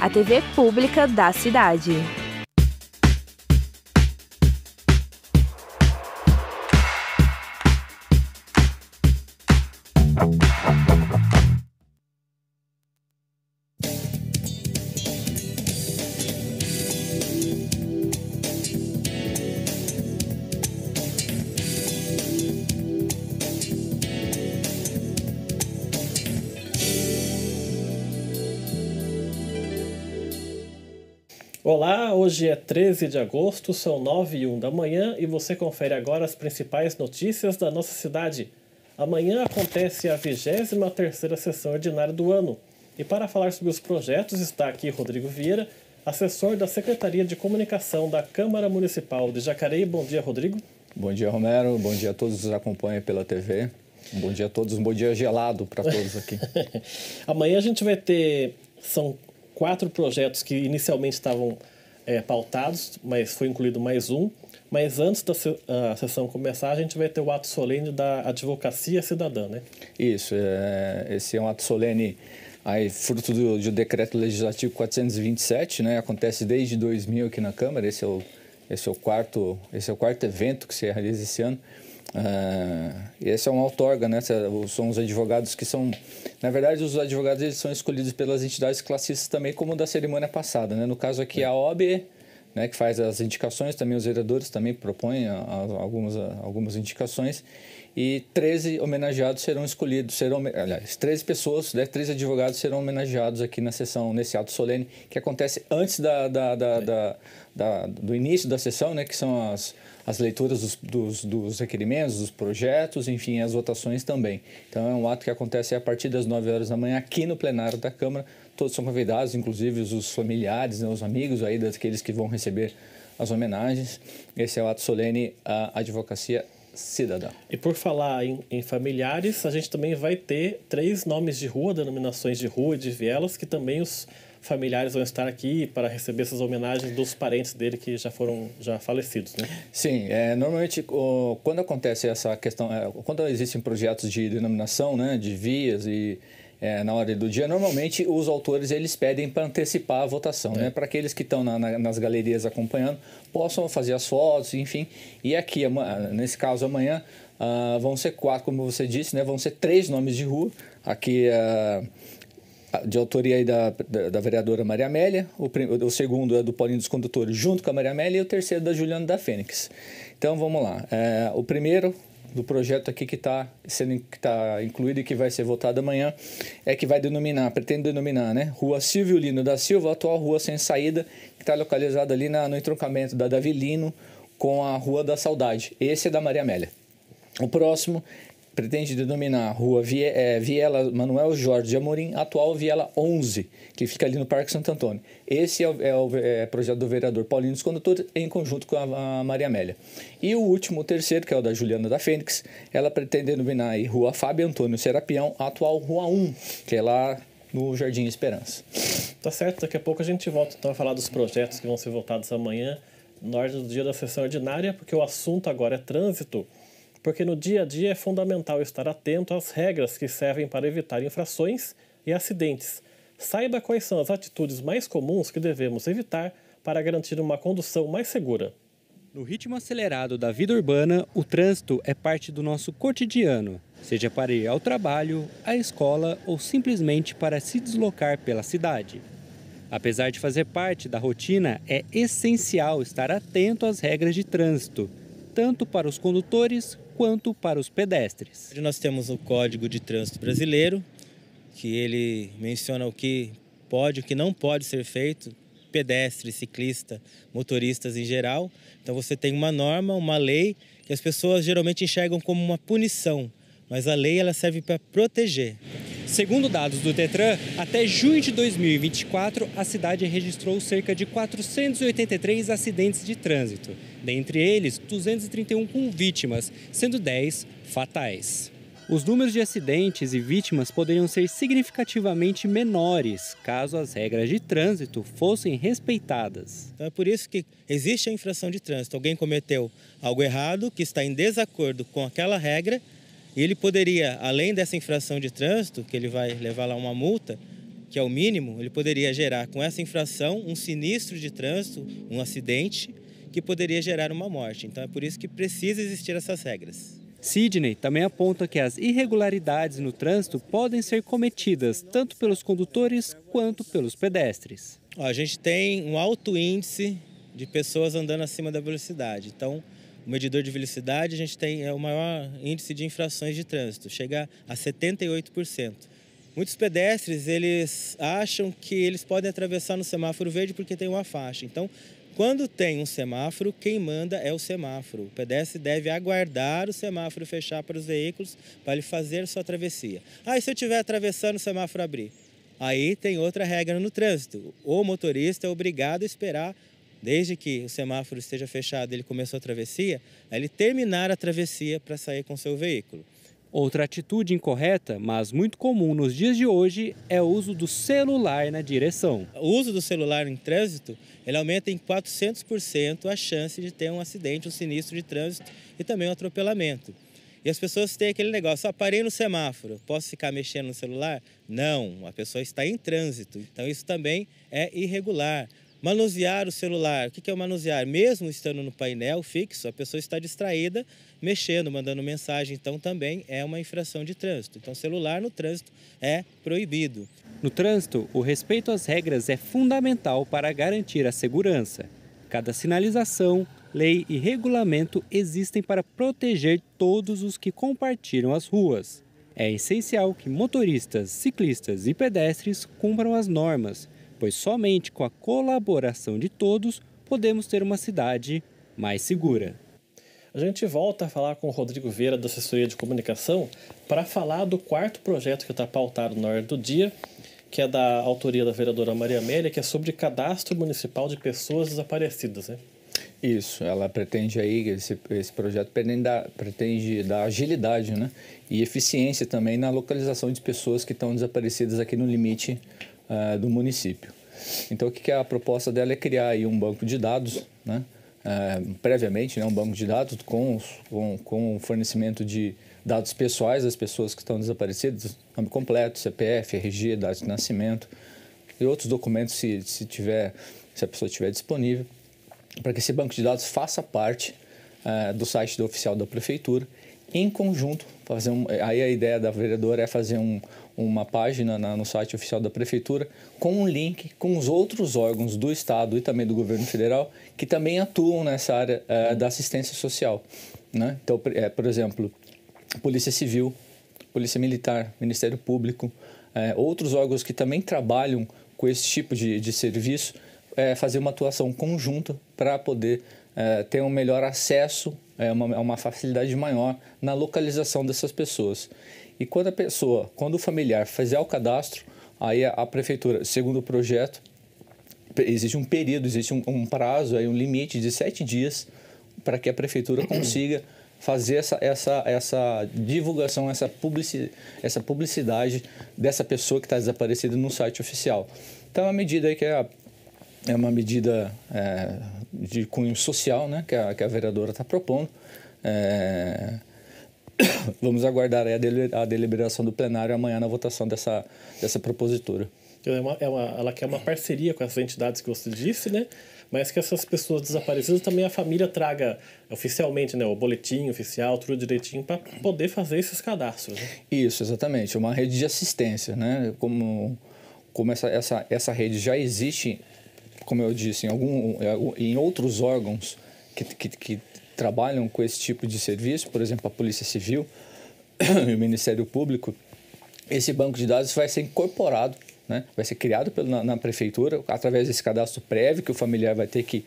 a TV pública da cidade. Hoje é 13 de agosto, são 9 e 1 da manhã e você confere agora as principais notícias da nossa cidade. Amanhã acontece a 23ª sessão ordinária do ano. E para falar sobre os projetos está aqui Rodrigo Vieira, assessor da Secretaria de Comunicação da Câmara Municipal de Jacareí. Bom dia, Rodrigo. Bom dia, Romero. Bom dia a todos que nos acompanham pela TV. Bom dia a todos. Um bom dia gelado para todos aqui. Amanhã a gente vai ter... São quatro projetos que inicialmente estavam é, pautados, mas foi incluído mais um. Mas antes da se, sessão começar, a gente vai ter o ato solene da advocacia cidadã, né? Isso, é, esse é um ato solene aí, fruto do, do, decreto legislativo 427, né? Acontece desde 2000 aqui na Câmara, esse é o, esse é o, quarto, esse é o quarto evento que se realiza esse ano. Ah, esse é um outorga, né? São os advogados que são... Na verdade, os advogados eles são escolhidos pelas entidades classistas também, como da cerimônia passada, né? No caso aqui, é. a OBE Né, que faz as indicações, também os vereadores também propõem algumas, algumas indicações e 13 homenageados serão escolhidos, serão, aliás, 13 pessoas, né, 13 advogados serão homenageados aqui na sessão, nesse ato solene, que acontece antes da, da, da, da, da do início da sessão, né, que são as, as leituras dos, dos, dos, requerimentos, dos projetos, enfim, as votações também. Então, é um ato que acontece a partir das 9 horas da manhã aqui no plenário da Câmara. Todos são convidados, inclusive os familiares, né, os amigos aí daqueles que vão receber as homenagens. Esse é o ato solene à advocacia cidadão E por falar em, em, familiares, a gente também vai ter três nomes de rua, denominações de rua e de vielas, que também os familiares vão estar aqui para receber essas homenagens dos parentes dele que já foram já falecidos, né? Sim, é, normalmente quando acontece essa questão, é, quando existem projetos de denominação, né, de vias e é, na hora do dia, normalmente os autores eles pedem para antecipar a votação, né? é. né? Para aqueles que estão na, na, nas galerias acompanhando possam fazer as fotos, enfim. E aqui, nesse caso amanhã, uh, vão ser quatro, como você disse, né? Vão ser três nomes de rua aqui. Uh, de autoria aí da, da, da, vereadora Maria Amélia, o, o segundo é do Paulinho dos Condutores junto com a Maria Amélia e o terceiro da Juliana da Fênix. Então vamos lá. É, o primeiro do projeto aqui que está sendo que tá incluído e que vai ser votado amanhã é que vai denominar, pretende denominar, né? Rua Silvio Lino da Silva, atual rua sem saída, que está localizada ali na, no entroncamento da Davi Lino com a Rua da Saudade. Esse é da Maria Amélia. O próximo pretende denominar Rua Vie, é, Viela Manuel Jorge Amorim, atual Viela 11, que fica ali no Parque Santo Antônio. Esse é o, é o é, projeto do vereador Paulino dos Condutores, em conjunto com a, a, Maria Amélia. E o último, o terceiro, que é o da Juliana da Fênix, ela pretende denominar aí Rua Fábio Antônio Serapião, atual Rua 1, que é lá no Jardim Esperança. Tá certo, daqui a pouco a gente volta então a falar dos projetos que vão ser votados amanhã, na ordem do dia da sessão ordinária, porque o assunto agora é trânsito porque no dia a dia é fundamental estar atento às regras que servem para evitar infrações e acidentes. Saiba quais são as atitudes mais comuns que devemos evitar para garantir uma condução mais segura. No ritmo acelerado da vida urbana, o trânsito é parte do nosso cotidiano, seja para ir ao trabalho, à escola ou simplesmente para se deslocar pela cidade. Apesar de fazer parte da rotina, é essencial estar atento às regras de trânsito tanto para os condutores quanto para os pedestres. Nós temos o Código de Trânsito Brasileiro, que ele menciona o que pode, e o que não pode ser feito, pedestre, ciclista, motoristas em geral. Então você tem uma norma, uma lei que as pessoas geralmente enxergam como uma punição mas a lei ela serve para proteger. Segundo dados do Detran, até junho de 2024, a cidade registrou cerca de 483 acidentes de trânsito, dentre eles 231 com vítimas, sendo 10 fatais. Os números de acidentes e vítimas poderiam ser significativamente menores caso as regras de trânsito fossem respeitadas. Então é por isso que existe a infração de trânsito. Alguém cometeu algo errado que está em desacordo com aquela regra e ele poderia, além dessa infração de trânsito, que ele vai levar lá uma multa, que é o mínimo, ele poderia gerar com essa infração um sinistro de trânsito, um acidente, que poderia gerar uma morte. Então é por isso que precisa existir essas regras. Sidney também aponta que as irregularidades no trânsito podem ser cometidas tanto pelos condutores quanto pelos pedestres. A gente tem um alto índice de pessoas andando acima da velocidade. Então, o medidor de velocidade, a gente tem é, o maior índice de infrações de trânsito, chega a 78%. Muitos pedestres, eles acham que eles podem atravessar no semáforo verde porque tem uma faixa. Então, quando tem um semáforo, quem manda é o semáforo. O pedestre deve aguardar o semáforo fechar para os veículos para ele fazer sua travessia. Ah, e se eu estiver atravessando o semáforo abrir? Aí tem outra regra no trânsito. O motorista é obrigado a esperar desde que o semáforo esteja fechado, ele começou a travessia, ele terminar a travessia para sair com seu veículo. Outra atitude incorreta, mas muito comum nos dias de hoje, é o uso do celular na direção. O uso do celular em trânsito, ele aumenta em 400% a chance de ter um acidente, um sinistro de trânsito e também um atropelamento. E as pessoas têm aquele negócio, só parei no semáforo, posso ficar mexendo no celular? Não, a pessoa está em trânsito, então isso também é irregular. Manusear o celular. O que é manusear? Mesmo estando no painel fixo, a pessoa está distraída, mexendo, mandando mensagem. Então, também é uma infração de trânsito. Então, celular no trânsito é proibido. No trânsito, o respeito às regras é fundamental para garantir a segurança. Cada sinalização, lei e regulamento existem para proteger todos os que compartilham as ruas. É essencial que motoristas, ciclistas e pedestres cumpram as normas pois somente com a colaboração de todos podemos ter uma cidade mais segura. A gente volta a falar com o Rodrigo Vieira, da Assessoria de Comunicação, para falar do quarto projeto que está pautado na hora do dia, que é da autoria da vereadora Maria Amélia, que é sobre cadastro municipal de pessoas desaparecidas. Né? Isso, ela pretende aí, esse, esse projeto pretende dar, pretende dar agilidade né? e eficiência também na localização de pessoas que estão desaparecidas aqui no limite é, do município. Então, o que, que é a proposta dela é criar aí um banco de dados, né? É, previamente, né, um banco de dados com, com, com o fornecimento de dados pessoais das pessoas que estão desaparecidas, nome completo, CPF, RG, dados de nascimento e outros documentos se, se, tiver, se a pessoa tiver disponível, para que esse banco de dados faça parte é, do site do oficial da prefeitura, em conjunto, fazer um, aí a ideia da vereadora é fazer um, uma página na, no site oficial da Prefeitura com um link com os outros órgãos do Estado e também do governo federal que também atuam nessa área eh, da assistência social. Né? Então, é, por exemplo, Polícia Civil, Polícia Militar, Ministério Público, é, outros órgãos que também trabalham com esse tipo de, de serviço, fazer uma atuação conjunta para poder tem eh, ter um melhor acesso, é, uma, uma facilidade maior na localização dessas pessoas. E quando a pessoa, quando o familiar fizer o cadastro, aí a, a prefeitura, segundo o projeto, existe um período, existe um, um prazo, aí um limite de sete dias para que a prefeitura consiga fazer essa, essa, essa divulgação, essa, publici, essa publicidade dessa pessoa que está desaparecida no site oficial. Então, à medida que a é uma medida é, de cunho social né, que, a, que a vereadora está propondo. É... Vamos aguardar a, deliberação do plenário amanhã na votação dessa, dessa propositura. Então, é uma, é uma, ela quer uma parceria com essas entidades que você disse, né? Mas que essas pessoas desaparecidas também a família traga oficialmente, né? O boletim oficial, tudo direitinho, para poder fazer esses cadastros. Né? Isso, exatamente. Uma rede de assistência, né? Como, como essa, essa, essa rede já existe como eu disse, em, algum, é, em outros órgãos que, que, que trabalham com esse tipo de serviço, por exemplo, a Polícia Civil e o Ministério Público, esse banco de dados vai ser incorporado, né? vai ser criado pela, na, na, prefeitura através desse cadastro prévio que o familiar vai ter que.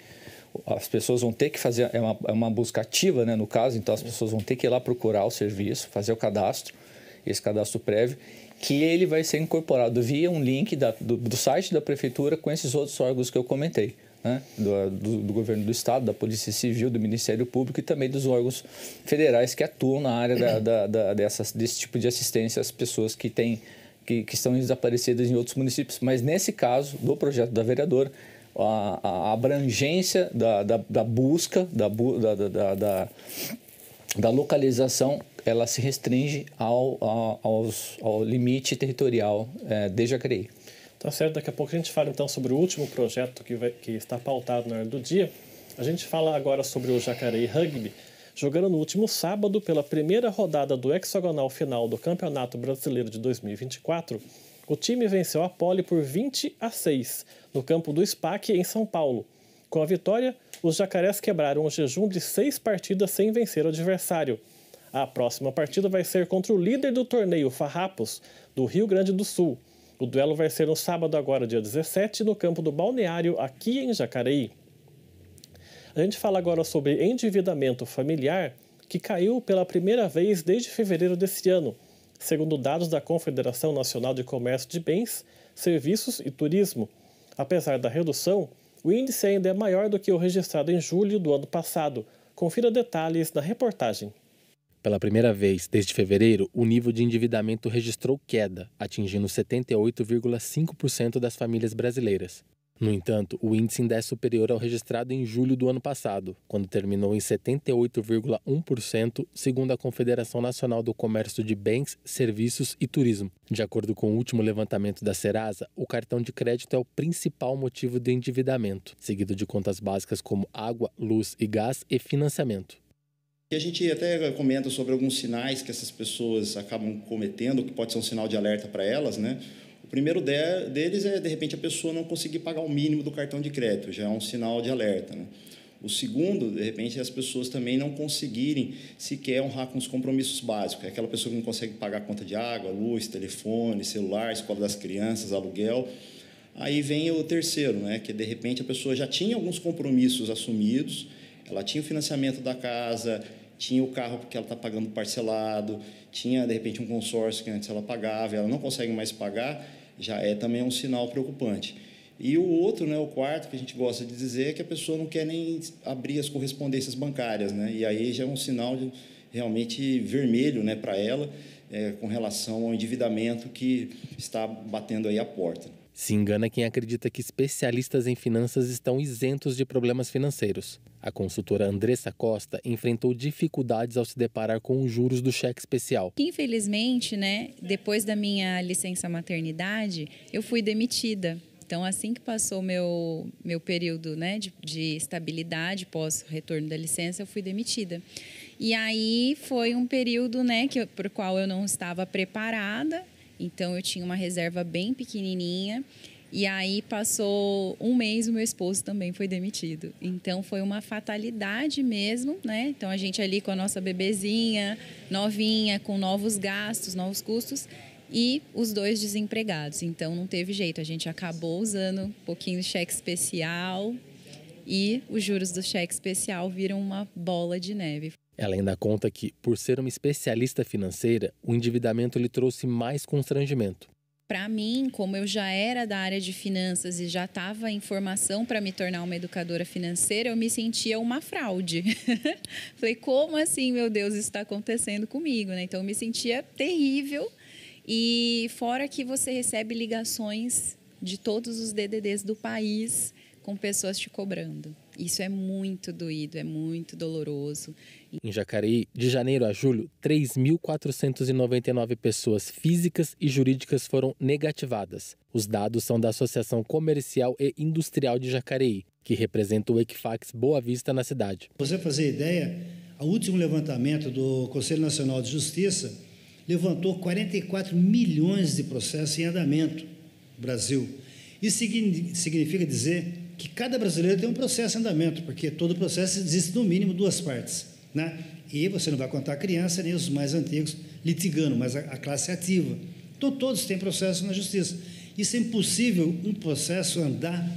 As pessoas vão ter que fazer, é uma, é uma busca ativa, né, no caso, então as pessoas vão ter que ir lá procurar o serviço, fazer o cadastro, esse cadastro prévio, que ele vai ser incorporado via um link da, do, do, site da prefeitura com esses outros órgãos que eu comentei, né? do, do, do, governo do estado, da polícia civil, do Ministério Público e também dos órgãos federais que atuam na área da, da, da dessas, desse tipo de assistência às pessoas que têm que, que estão desaparecidas em outros municípios. Mas nesse caso do projeto da vereadora a, a abrangência da, da, da busca da, da, da da localização ela se restringe ao, ao, aos, ao limite territorial é, de Jacareí. Tá certo, daqui a pouco a gente fala então sobre o último projeto que, vai, que está pautado na hora do dia. A gente fala agora sobre o Jacareí Rugby, jogando no último sábado pela primeira rodada do hexagonal final do Campeonato Brasileiro de 2024. O time venceu a Poli por 20 a 6 no campo do SPAC em São Paulo. Com a vitória, os jacarés quebraram o jejum de seis partidas sem vencer o adversário. A próxima partida vai ser contra o líder do torneio, Farrapos, do Rio Grande do Sul. O duelo vai ser no sábado, agora, dia 17, no campo do Balneário, aqui em Jacareí. A gente fala agora sobre endividamento familiar, que caiu pela primeira vez desde fevereiro deste ano, segundo dados da Confederação Nacional de Comércio de Bens, Serviços e Turismo. Apesar da redução, o índice ainda é maior do que o registrado em julho do ano passado. Confira detalhes na reportagem. Pela primeira vez desde fevereiro, o nível de endividamento registrou queda, atingindo 78,5% das famílias brasileiras. No entanto, o índice ainda é superior ao registrado em julho do ano passado, quando terminou em 78,1%, segundo a Confederação Nacional do Comércio de Bens, Serviços e Turismo. De acordo com o último levantamento da Serasa, o cartão de crédito é o principal motivo de endividamento, seguido de contas básicas como água, luz e gás e financiamento. E a gente até comenta sobre alguns sinais que essas pessoas acabam cometendo, que pode ser um sinal de alerta para elas, né? primeiro de, deles é, de repente, a pessoa não conseguir pagar o mínimo do cartão de crédito, já é um sinal de alerta. Né? O segundo, de repente, é as pessoas também não conseguirem sequer honrar com os compromissos básicos. É aquela pessoa que não consegue pagar a conta de água, luz, telefone, celular, escola das crianças, aluguel. Aí vem o terceiro, né? que de repente a pessoa já tinha alguns compromissos assumidos, ela tinha o financiamento da casa, tinha o carro porque ela está pagando parcelado, tinha de repente um consórcio que antes ela pagava, ela não consegue mais pagar já é também um sinal preocupante. E o outro, né, o quarto, que a gente gosta de dizer, é que a pessoa não quer nem abrir as correspondências bancárias. Né? E aí já é um sinal de, realmente vermelho né, para ela é, com relação ao endividamento que está batendo aí a porta. Se engana quem acredita que especialistas em finanças estão isentos de problemas financeiros. A consultora Andressa Costa enfrentou dificuldades ao se deparar com os juros do cheque especial. Infelizmente, né, depois da minha licença maternidade, eu fui demitida. Então, assim que passou meu meu período né, de, de estabilidade pós retorno da licença, eu fui demitida. E aí foi um período né, que, por qual eu não estava preparada. Então, eu tinha uma reserva bem pequenininha e aí passou um mês, o meu esposo também foi demitido. Então foi uma fatalidade mesmo, né? Então a gente ali com a nossa bebezinha, novinha, com novos gastos, novos custos e os dois desempregados. Então não teve jeito, a gente acabou usando um pouquinho de cheque especial e os juros do cheque especial viram uma bola de neve. Ela ainda conta que, por ser uma especialista financeira, o endividamento lhe trouxe mais constrangimento para mim, como eu já era da área de finanças e já estava em formação para me tornar uma educadora financeira, eu me sentia uma fraude. Falei, como assim, meu Deus, isso está acontecendo comigo? Né? Então, eu me sentia terrível. E fora que você recebe ligações de todos os DDDs do país com pessoas te cobrando. Isso é muito doído, é muito doloroso. Em Jacareí, de janeiro a julho, 3.499 pessoas físicas e jurídicas foram negativadas. Os dados são da Associação Comercial e Industrial de Jacareí, que representa o Equifax Boa Vista na cidade. Para você fazer ideia, o último levantamento do Conselho Nacional de Justiça levantou 44 milhões de processos em andamento no Brasil. Isso significa dizer que cada brasileiro tem um processo em andamento, porque todo processo existe no mínimo duas partes. Né? E você não vai contar a criança nem os mais antigos litigando, mas a, a classe é ativa. Então, todos têm processo na justiça. Isso é impossível um processo andar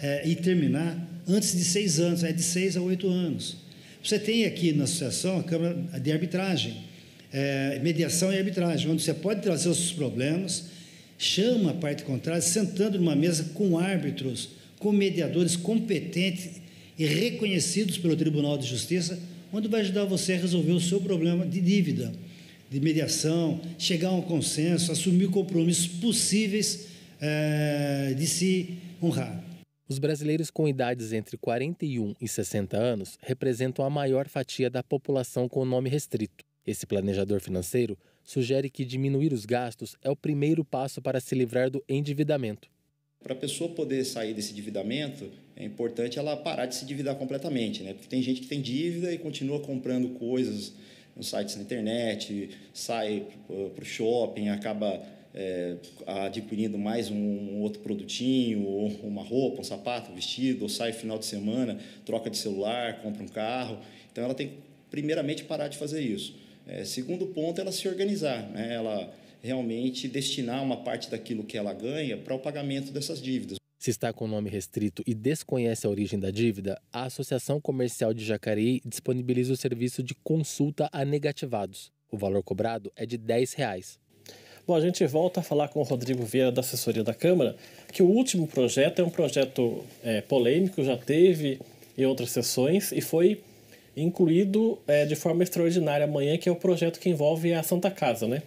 é, e terminar antes de seis anos, é de seis a oito anos. Você tem aqui na associação a Câmara de Arbitragem, é, mediação e arbitragem, onde você pode trazer os seus problemas, chama a parte contrária, sentando numa mesa com árbitros com mediadores competentes e reconhecidos pelo Tribunal de Justiça, onde vai ajudar você a resolver o seu problema de dívida, de mediação, chegar a um consenso, assumir compromissos possíveis é, de se honrar. Os brasileiros com idades entre 41 e 60 anos representam a maior fatia da população com nome restrito. Esse planejador financeiro sugere que diminuir os gastos é o primeiro passo para se livrar do endividamento. Para a pessoa poder sair desse endividamento, é importante ela parar de se endividar completamente, né? Porque tem gente que tem dívida e continua comprando coisas nos sites na internet, sai para o shopping, acaba é, adquirindo mais um, um, outro produtinho, ou uma roupa, um sapato, um vestido, ou sai final de semana, troca de celular, compra um carro. Então ela tem que, primeiramente, parar de fazer isso. É, segundo ponto, ela se organizar, né? Ela realmente destinar uma parte daquilo que ela ganha para o pagamento dessas dívidas. Se está com o nome restrito e desconhece a origem da dívida, a Associação Comercial de Jacareí disponibiliza o serviço de consulta a negativados. O valor cobrado é de R$ 10. Reais. Bom, a gente volta a falar com o Rodrigo Vieira, da assessoria da Câmara, que o último projeto é um projeto é, polêmico, já teve em outras sessões e foi incluído é, de forma extraordinária amanhã, que é o projeto que envolve a Santa Casa, né?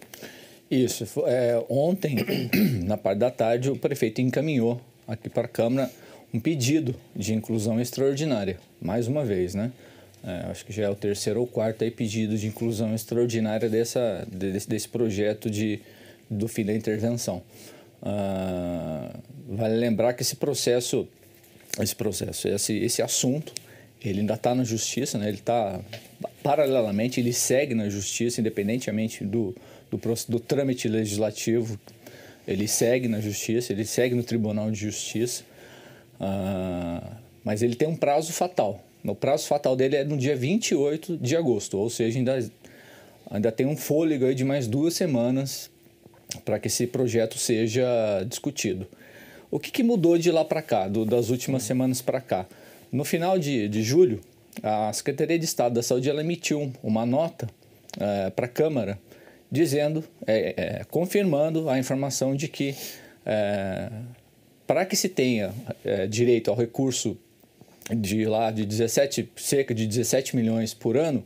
Isso. É, ontem, na parte da tarde, o prefeito encaminhou aqui para a Câmara um pedido de inclusão extraordinária, mais uma vez, né? É, acho que já é o terceiro ou quarto aí pedido de inclusão extraordinária dessa, desse, desse projeto de, do fim da intervenção. Ah, vale lembrar que esse processo, esse processo, esse, esse assunto, ele ainda está na justiça, né? Ele está paralelamente, ele segue na justiça, independentemente do, do, do trâmite legislativo, ele segue na justiça, ele segue no Tribunal de Justiça, uh, mas ele tem um prazo fatal. O prazo fatal dele é no dia 28 de agosto, ou seja, ainda, ainda tem um fôlego de mais duas semanas para que esse projeto seja discutido. O que, que mudou de lá para cá, do, das últimas hum. semanas para cá? No final de, de julho, a Secretaria de Estado da Saúde ela emitiu uma nota eh, para a Câmara dizendo, é, é, confirmando a informação de que é, para que se tenha é, direito ao recurso de lá de 17, cerca de 17 milhões por ano,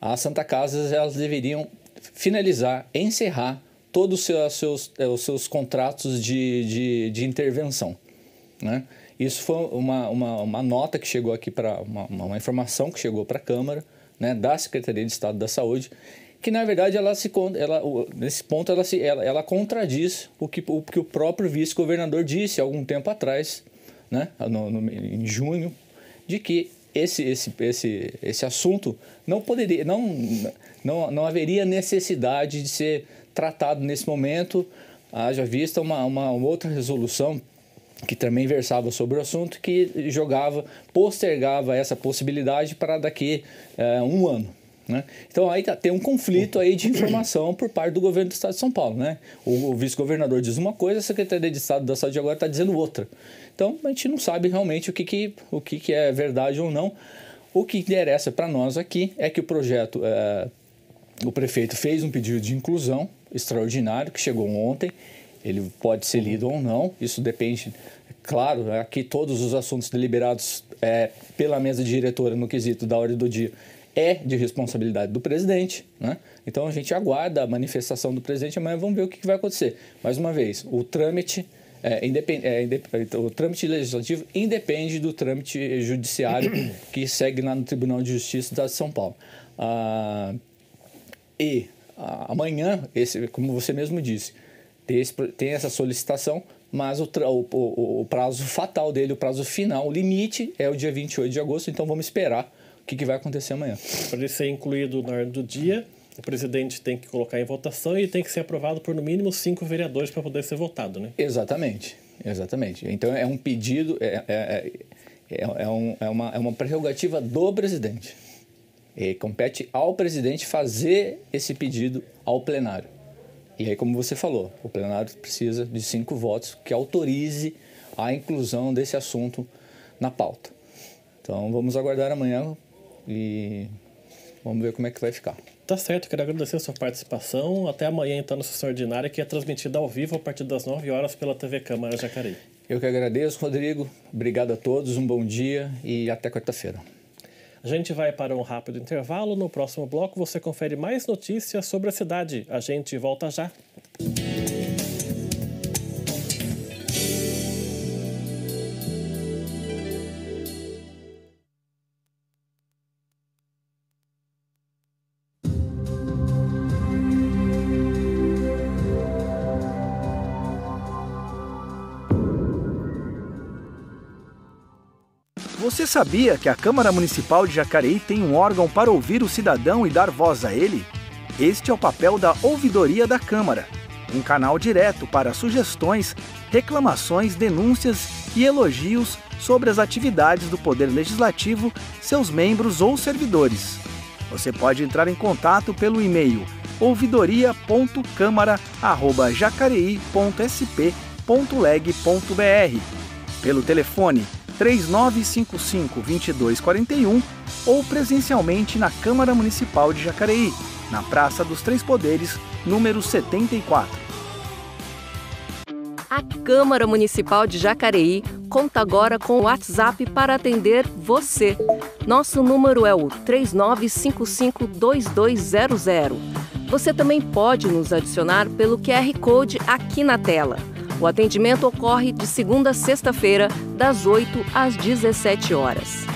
as Santa Casas elas deveriam finalizar, encerrar todos os seus, seus, é, os seus contratos de, de, de intervenção. Né? Isso foi uma, uma, uma, nota que chegou aqui para uma, uma, informação que chegou para a Câmara, né, da Secretaria de Estado da Saúde, que na verdade ela se ela, nesse ponto ela, se, ela, ela contradiz o que, o que o próprio vice-governador disse algum tempo atrás, né, no, no, em junho, de que esse, esse, esse, esse assunto não poderia, não, não, não haveria necessidade de ser tratado nesse momento, haja vista uma, uma, uma outra resolução que também versava sobre o assunto, que jogava, postergava essa possibilidade para daqui é, um ano. Né? Então aí tá, tem um conflito aí de informação por parte do governo do Estado de São Paulo. Né? O, o vice-governador diz uma coisa, a Secretaria de Estado da Saúde agora está dizendo outra. Então a gente não sabe realmente o que, que, o que, que é verdade ou não. O que interessa para nós aqui é que o projeto, é, o prefeito fez um pedido de inclusão extraordinário que chegou ontem. Ele pode ser lido ou não, isso depende claro, aqui todos os assuntos deliberados é, pela mesa diretora no quesito da hora do dia é de responsabilidade do presidente. Né? Então a gente aguarda a manifestação do presidente amanhã, vamos ver o que vai acontecer. Mais uma vez, o trâmite. É, é, é, o trâmite legislativo independe do trâmite judiciário que segue lá no Tribunal de Justiça da São Paulo. Ah, e ah, amanhã, esse, como você mesmo disse, tem, esse, tem essa solicitação, mas o, o, o prazo fatal dele, o prazo final, o limite é o dia 28 de agosto, então vamos esperar o que, que vai acontecer amanhã. Para ele ser incluído na ordem do dia, o presidente tem que colocar em votação e tem que ser aprovado por no mínimo cinco vereadores para poder ser votado, né? Exatamente, exatamente. Então é um pedido, é, é, é, é, um, é, uma, é uma prerrogativa do presidente. E compete ao presidente fazer esse pedido ao plenário. E aí, como você falou, o plenário precisa de cinco votos que autorize a inclusão desse assunto na pauta. Então, vamos aguardar amanhã e vamos ver como é que vai ficar. Tá certo, quero agradecer a sua participação. Até amanhã, então, na sessão ordinária, que é transmitida ao vivo a partir das 9 horas pela TV Câmara Jacareí. Eu que agradeço, Rodrigo. Obrigado a todos, um bom dia e até quarta-feira. A gente vai para um rápido intervalo. No próximo bloco, você confere mais notícias sobre a cidade. A gente volta já. Você sabia que a Câmara Municipal de Jacareí tem um órgão para ouvir o cidadão e dar voz a ele? Este é o papel da Ouvidoria da Câmara, um canal direto para sugestões, reclamações, denúncias e elogios sobre as atividades do Poder Legislativo, seus membros ou servidores. Você pode entrar em contato pelo e-mail ouvidoria.câmara.jacareí.sp.leg.br, pelo telefone 3955-2241 ou presencialmente na Câmara Municipal de Jacareí, na Praça dos Três Poderes, número 74. A Câmara Municipal de Jacareí conta agora com o WhatsApp para atender você. Nosso número é o 3955-2200. Você também pode nos adicionar pelo QR Code aqui na tela. O atendimento ocorre de segunda a sexta-feira, das 8 às 17 horas.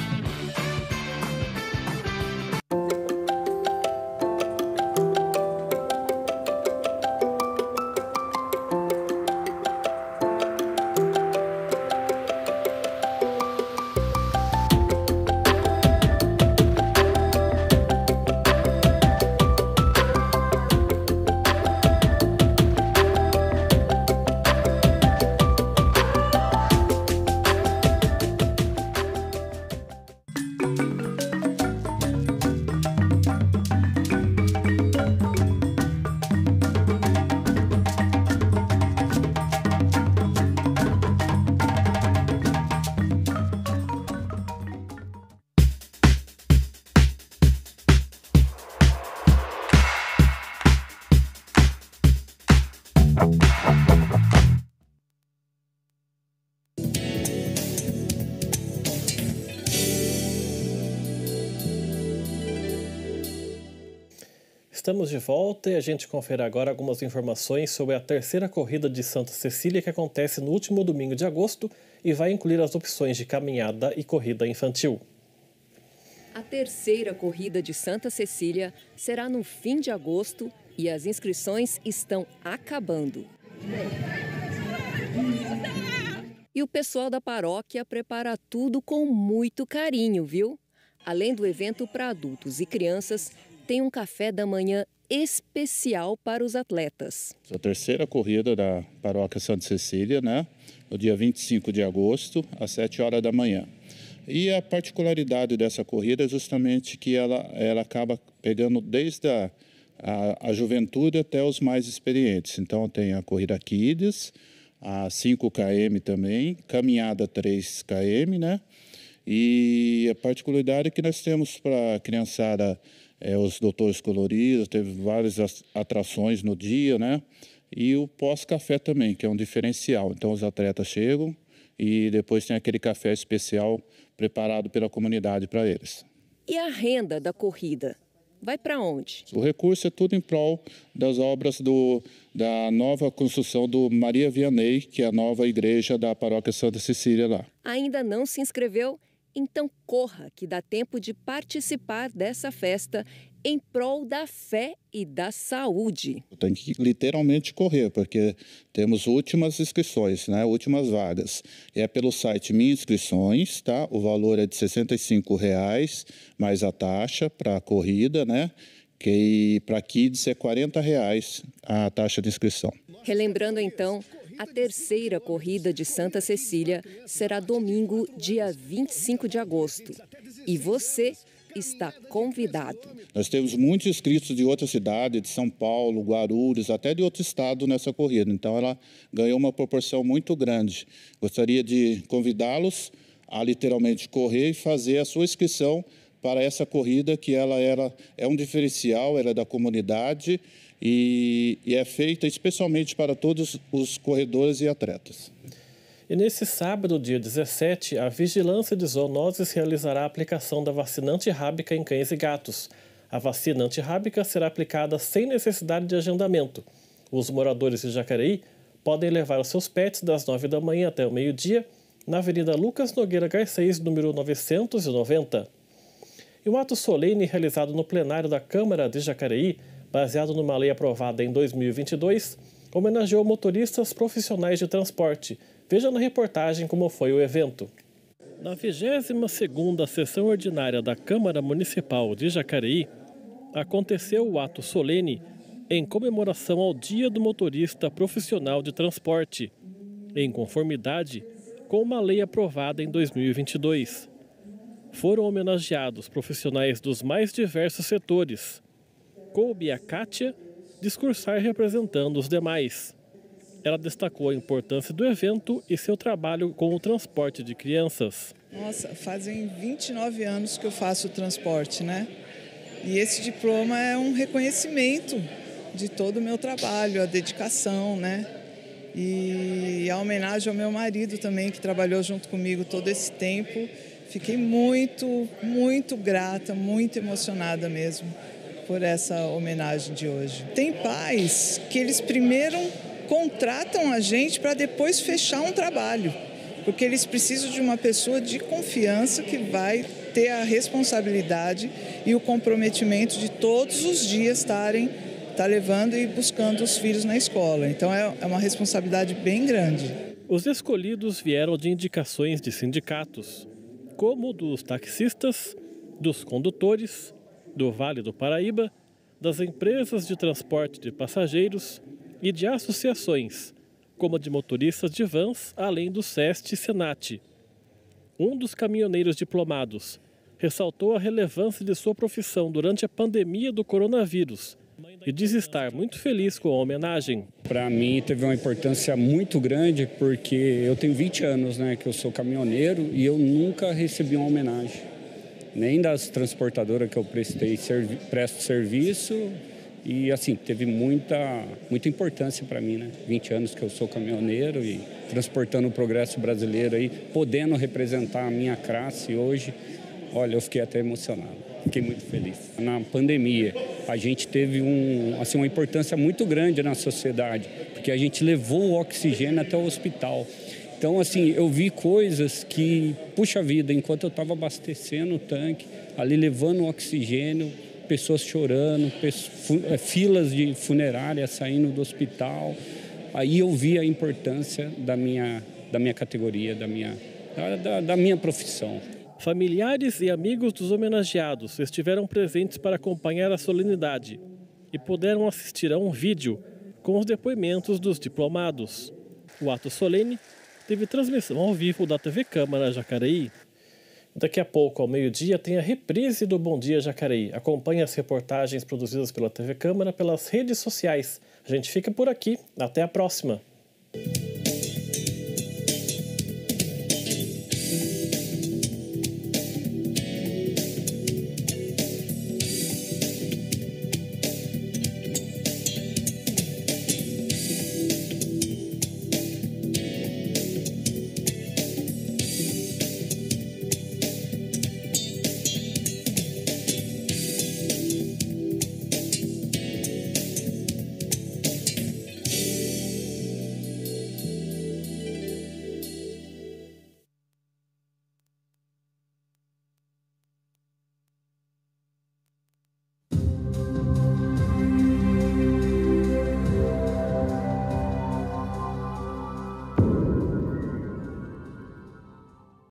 estamos de volta e a gente confere agora algumas informações sobre a terceira corrida de Santa Cecília que acontece no último domingo de agosto e vai incluir as opções de caminhada e corrida infantil. A terceira corrida de Santa Cecília será no fim de agosto e as inscrições estão acabando. E o pessoal da paróquia prepara tudo com muito carinho, viu? Além do evento para adultos e crianças, tem um café da manhã especial para os atletas. É a terceira corrida da Paróquia Santa Cecília, né? No dia 25 de agosto, às 7 horas da manhã. E a particularidade dessa corrida é justamente que ela, ela acaba pegando desde a, a, a juventude até os mais experientes. Então, tem a corrida Kids, a 5 km também, caminhada 3 km, né? E a particularidade é que nós temos para a criançada é, os doutores coloridos, teve várias atrações no dia, né? E o pós-café também, que é um diferencial. Então os atletas chegam e depois tem aquele café especial preparado pela comunidade para eles. E a renda da corrida? Vai para onde? O recurso é tudo em prol das obras do, da nova construção do Maria Vianney, que é a nova igreja da paróquia Santa Cecília lá. Ainda não se inscreveu? Então corra, que dá tempo de participar dessa festa em prol da fé e da saúde. Tem que literalmente correr, porque temos últimas inscrições, né? Últimas vagas. É pelo site Minha Inscrições, tá? O valor é de R$ reais mais a taxa para a corrida, né? que para kids é R$ 40 reais a taxa de inscrição. Relembrando então, a terceira corrida de Santa Cecília será domingo, dia 25 de agosto. E você está convidado. Nós temos muitos inscritos de outra cidade, de São Paulo, Guarulhos, até de outro estado nessa corrida. Então ela ganhou uma proporção muito grande. Gostaria de convidá-los a literalmente correr e fazer a sua inscrição para essa corrida que ela era é um diferencial, ela é da comunidade e, e é feita especialmente para todos os corredores e atletas. E nesse sábado, dia 17, a Vigilância de Zoonoses realizará a aplicação da vacina antirrábica em cães e gatos. A vacina antirrábica será aplicada sem necessidade de agendamento. Os moradores de Jacareí podem levar os seus pets das 9 da manhã até o meio-dia na Avenida Lucas Nogueira Garcês, número 990. E um ato solene realizado no plenário da Câmara de Jacareí baseado numa lei aprovada em 2022, homenageou motoristas profissionais de transporte. Veja na reportagem como foi o evento. Na 22ª sessão ordinária da Câmara Municipal de Jacareí, aconteceu o ato solene em comemoração ao Dia do Motorista Profissional de Transporte, em conformidade com uma lei aprovada em 2022. Foram homenageados profissionais dos mais diversos setores, coube a Kátia discursar representando os demais. Ela destacou a importância do evento e seu trabalho com o transporte de crianças. Nossa, fazem 29 anos que eu faço transporte, né? E esse diploma é um reconhecimento de todo o meu trabalho, a dedicação, né? E a homenagem ao meu marido também, que trabalhou junto comigo todo esse tempo. Fiquei muito, muito grata, muito emocionada mesmo por essa homenagem de hoje. Tem pais que eles primeiro contratam a gente para depois fechar um trabalho, porque eles precisam de uma pessoa de confiança que vai ter a responsabilidade e o comprometimento de todos os dias estarem tá levando e buscando os filhos na escola. Então é, é uma responsabilidade bem grande. Os escolhidos vieram de indicações de sindicatos, como dos taxistas, dos condutores do Vale do Paraíba, das empresas de transporte de passageiros e de associações, como a de motoristas de vans, além do SEST e SENAT. Um dos caminhoneiros diplomados ressaltou a relevância de sua profissão durante a pandemia do coronavírus e diz estar muito feliz com a homenagem. Para mim teve uma importância muito grande porque eu tenho 20 anos né, que eu sou caminhoneiro e eu nunca recebi uma homenagem nem das transportadoras que eu prestei servi presto serviço. E assim, teve muita, muita importância para mim, né? 20 anos que eu sou caminhoneiro e transportando o progresso brasileiro aí, podendo representar a minha classe hoje. Olha, eu fiquei até emocionado, fiquei muito feliz. Na pandemia, a gente teve um, assim, uma importância muito grande na sociedade, porque a gente levou o oxigênio até o hospital. Então, assim, eu vi coisas que, puxa vida, enquanto eu estava abastecendo o tanque, ali levando o oxigênio, pessoas chorando, pessoas, é, filas de funerária saindo do hospital. Aí eu vi a importância da minha, da minha categoria, da minha, da, da minha profissão. Familiares e amigos dos homenageados estiveram presentes para acompanhar a solenidade e puderam assistir a um vídeo com os depoimentos dos diplomados. O ato solene Teve transmissão ao vivo da TV Câmara Jacareí. Daqui a pouco, ao meio-dia, tem a reprise do Bom Dia Jacareí. Acompanhe as reportagens produzidas pela TV Câmara pelas redes sociais. A gente fica por aqui. Até a próxima.